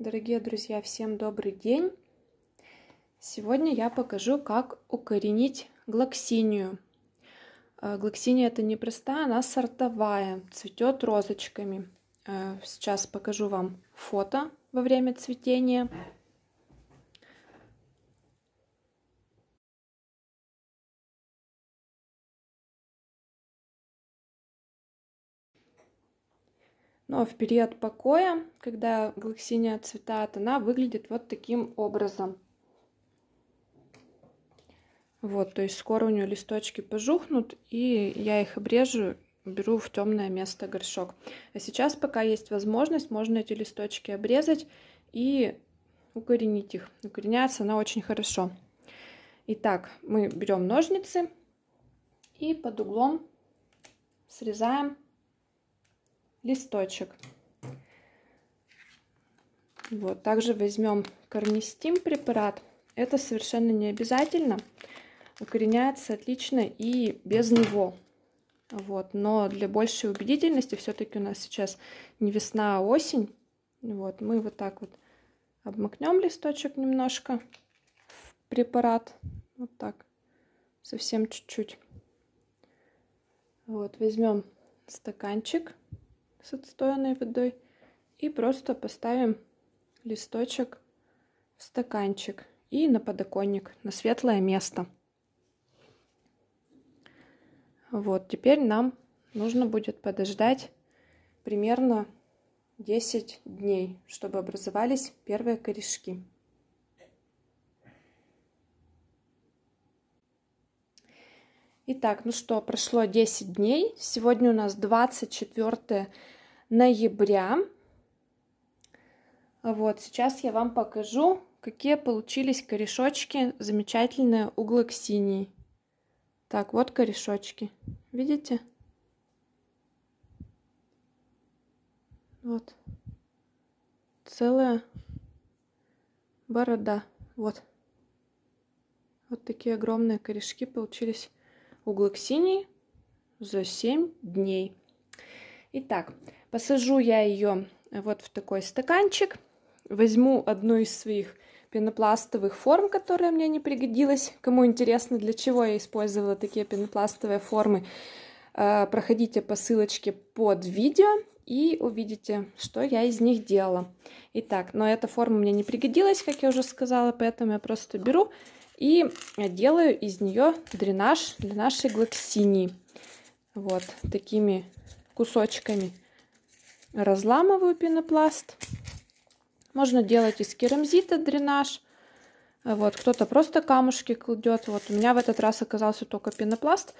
Дорогие друзья, всем добрый день! Сегодня я покажу, как укоренить глоксинию. Э, глоксиния это непростая, она сортовая, цветет розочками. Э, сейчас покажу вам фото во время цветения. Но в период покоя, когда глоксиния цветает, она выглядит вот таким образом. Вот, то есть скоро у нее листочки пожухнут, и я их обрежу, беру в темное место горшок. А сейчас, пока есть возможность, можно эти листочки обрезать и укоренить их. Укореняется она очень хорошо. Итак, мы берем ножницы и под углом срезаем листочек. Вот. Также возьмем корнистим препарат. Это совершенно не обязательно. Укореняется отлично и без него. Вот. Но для большей убедительности все-таки у нас сейчас не весна, а осень. Вот. Мы вот так вот обмакнем листочек немножко в препарат. Вот так. Совсем чуть-чуть. Вот. Возьмем стаканчик с отстоянной водой и просто поставим листочек в стаканчик и на подоконник, на светлое место. Вот, теперь нам нужно будет подождать примерно 10 дней, чтобы образовались первые корешки. Итак, ну что, прошло 10 дней. Сегодня у нас 24 ноября. Вот, сейчас я вам покажу, какие получились корешочки. Замечательные углы к синей. Так, вот корешочки. Видите? Вот. Целая борода. Вот. Вот такие огромные корешки получились у Глоксинии за 7 дней. Итак, посажу я ее э, вот в такой стаканчик. Возьму одну из своих пенопластовых форм, которая мне не пригодилась. Кому интересно, для чего я использовала такие пенопластовые формы, э, проходите по ссылочке под видео и увидите, что я из них делала. Итак, но эта форма мне не пригодилась, как я уже сказала, поэтому я просто беру и делаю из нее дренаж для нашей глоксинии. Вот такими кусочками разламываю пенопласт. Можно делать из керамзита дренаж. Вот, кто-то просто камушки кладет. Вот у меня в этот раз оказался только пенопласт,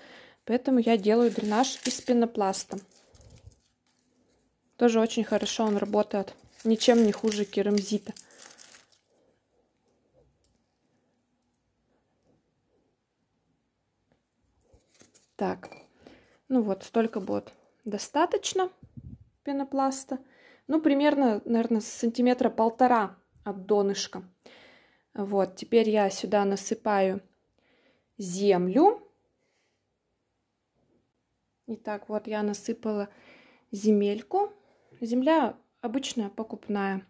поэтому я делаю дренаж из пенопласта. Тоже очень хорошо он работает. Ничем не хуже керамзита. Так, ну вот, столько будет достаточно пенопласта. Ну, примерно, наверное, сантиметра полтора от донышка. Вот, теперь я сюда насыпаю землю. Итак, вот я насыпала земельку. Земля обычная, покупная,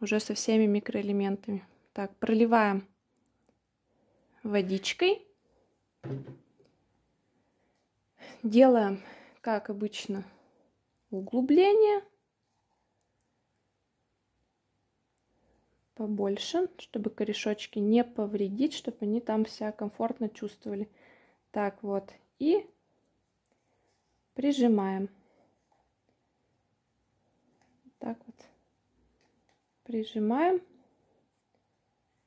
уже со всеми микроэлементами. Так, проливаем водичкой делаем, как обычно, углубление побольше, чтобы корешочки не повредить, чтобы они там себя комфортно чувствовали. Так вот, и прижимаем. Так вот прижимаем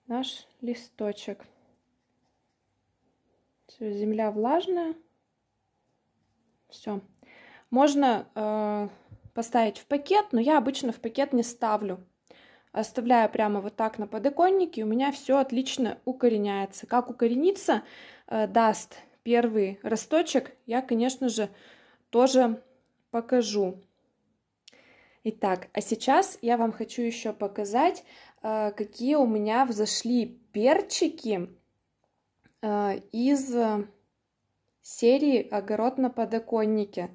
наш листочек. Все, земля влажная. Все. Можно э, поставить в пакет, но я обычно в пакет не ставлю. Оставляю прямо вот так на подоконнике, у меня все отлично укореняется. Как укорениться э, даст первый росточек, я, конечно же, тоже покажу. Итак, а сейчас я вам хочу еще показать, э, какие у меня взошли перчики э, из серии «Огород на подоконнике».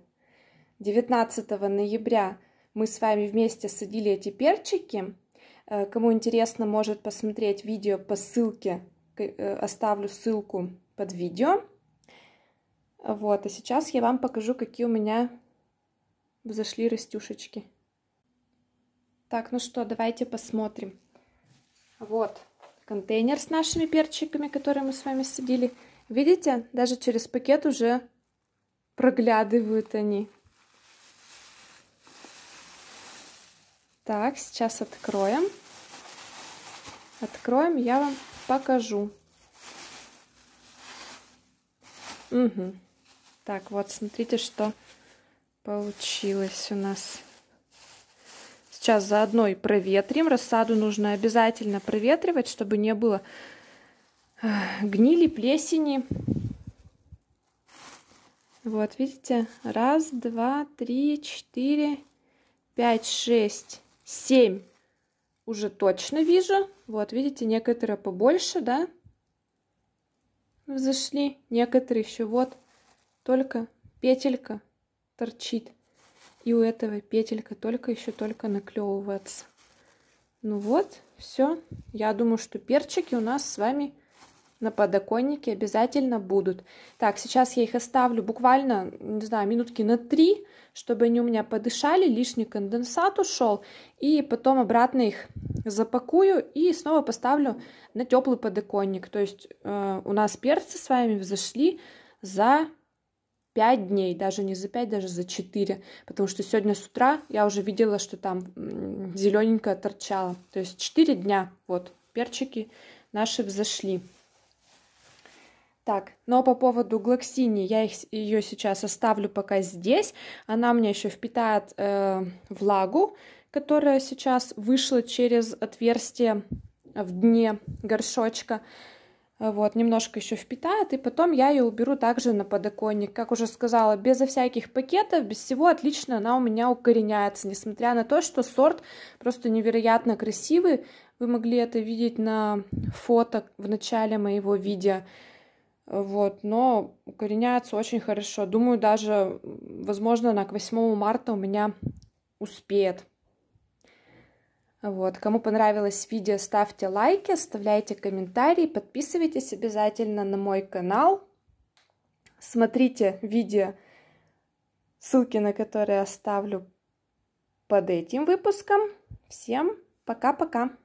19 ноября мы с вами вместе садили эти перчики. Э, кому интересно, может посмотреть видео по ссылке. Э, оставлю ссылку под видео. Вот, а сейчас я вам покажу, какие у меня взошли растюшечки. Так, ну что, давайте посмотрим. Вот контейнер с нашими перчиками, которые мы с вами садили. Видите, даже через пакет уже проглядывают они. Так, сейчас откроем. Откроем, я вам покажу. Угу. Так, вот, смотрите, что получилось у нас. Сейчас заодно и проветрим. Рассаду нужно обязательно проветривать, чтобы не было гнили, плесени. Вот, видите, раз, два, три, четыре, пять, шесть, семь уже точно вижу. Вот, видите, некоторые побольше, да, взошли. Некоторые еще вот только петелька торчит. И у этого петелька только еще только наклевывается. Ну вот, все. Я думаю, что перчики у нас с вами на подоконнике обязательно будут. Так, сейчас я их оставлю буквально, не знаю, минутки на три, чтобы они у меня подышали, лишний конденсат ушел. И потом обратно их запакую и снова поставлю на теплый подоконник. То есть э, у нас перцы с вами взошли за 5 дней, даже не за 5, даже за 4, потому что сегодня с утра я уже видела, что там зелененькое торчало. То есть 4 дня, вот, перчики наши взошли. Так, но по поводу глоксини, я их, ее сейчас оставлю пока здесь. Она мне еще впитает э, влагу, которая сейчас вышла через отверстие в дне горшочка. Вот, немножко еще впитает, и потом я ее уберу также на подоконник. Как уже сказала, безо всяких пакетов, без всего отлично она у меня укореняется, несмотря на то, что сорт просто невероятно красивый. Вы могли это видеть на фото в начале моего видео вот, но укореняется очень хорошо. Думаю, даже, возможно, она к 8 марта у меня успеет. Вот, кому понравилось видео, ставьте лайки, оставляйте комментарии, подписывайтесь обязательно на мой канал, смотрите видео, ссылки на которые оставлю под этим выпуском. Всем пока-пока!